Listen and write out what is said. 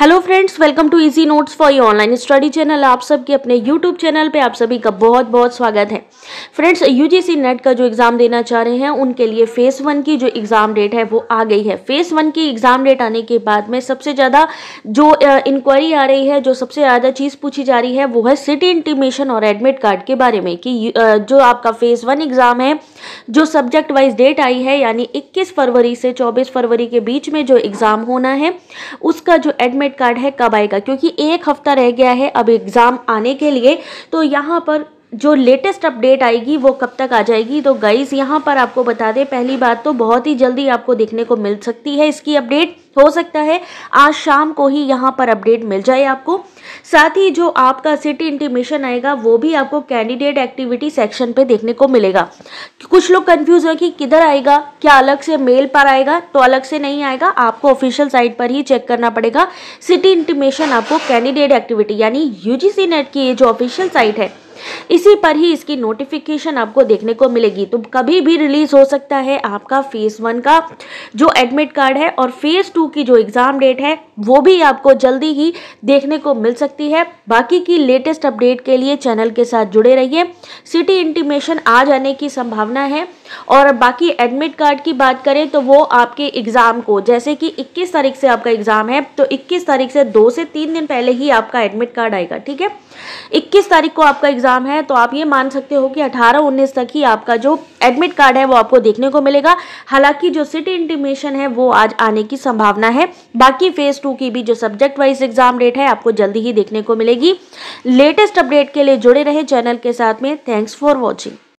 hello friends welcome to easy notes for you online study channel आप सबके अपने YouTube channel पे आप सभी का बहुत बहुत स्वागत है फ्रेंड्स यूजीसी नेट का जो एग्ज़ाम देना चाह रहे हैं उनके लिए फेज़ वन की जो एग्ज़ाम डेट है वो आ गई है फेज़ वन की एग्ज़ाम डेट आने के बाद में सबसे ज़्यादा जो इंक्वायरी आ रही है जो सबसे ज़्यादा चीज़ पूछी जा रही है वो है सिटी इंटीमेशन और एडमिट कार्ड के बारे में कि जो आपका फेज़ वन एग्ज़ाम है जो सब्जेक्ट वाइज डेट आई है यानी इक्कीस फरवरी से चौबीस फरवरी के बीच में जो एग्ज़ाम होना है उसका जो एडमिट एडमिट कार्ड है कब आएगा क्योंकि एक हफ्ता रह गया है अब एग्ज़ाम आने के लिए तो यहाँ पर जो लेटेस्ट अपडेट आएगी वो कब तक आ जाएगी तो गाइस यहाँ पर आपको बता दें पहली बात तो बहुत ही जल्दी आपको देखने को मिल सकती है इसकी अपडेट हो सकता है आज शाम को ही यहाँ पर अपडेट मिल जाए आपको साथ ही जो आपका सिटी इंटीमेशन आएगा वो भी आपको कैंडिडेट एक्टिविटी सेक्शन पे देखने को मिलेगा कुछ लोग कन्फ्यूज़ हैं कि किधर आएगा क्या अलग से मेल पर आएगा तो अलग से नहीं आएगा आपको ऑफिशियल साइट पर ही चेक करना पड़ेगा सिटी इंटीमेशन आपको कैंडिडेट एक्टिविटी यानी यू नेट की जो ऑफिशियल साइट है इसी पर ही इसकी नोटिफिकेशन आपको देखने को मिलेगी तो कभी भी रिलीज हो सकता है आपका फेज़ वन का जो एडमिट कार्ड है और फेज़ टू की जो एग्ज़ाम डेट है वो भी आपको जल्दी ही देखने को मिल सकती है बाकी की लेटेस्ट अपडेट के लिए चैनल के साथ जुड़े रहिए सिटी इंटीमेशन आ जाने की संभावना है और बाकी एडमिट कार्ड की बात करें तो वो आपके एग्ज़ाम को जैसे कि 21 तारीख से आपका एग्ज़ाम है तो 21 तारीख से दो से तीन दिन पहले ही आपका एडमिट कार्ड आएगा ठीक है 21 तारीख को आपका एग्ज़ाम है तो आप ये मान सकते हो कि 18-19 तक ही आपका जो एडमिट कार्ड है वो आपको देखने को मिलेगा हालांकि जो सिटी इंटीमेशन है वो आज आने की संभावना है बाकी फेज़ टू की भी जो सब्जेक्ट वाइज एग्ज़ाम डेट है आपको जल्दी ही देखने को मिलेगी लेटेस्ट अपडेट के लिए जुड़े रहे चैनल के साथ में थैंक्स फॉर वॉचिंग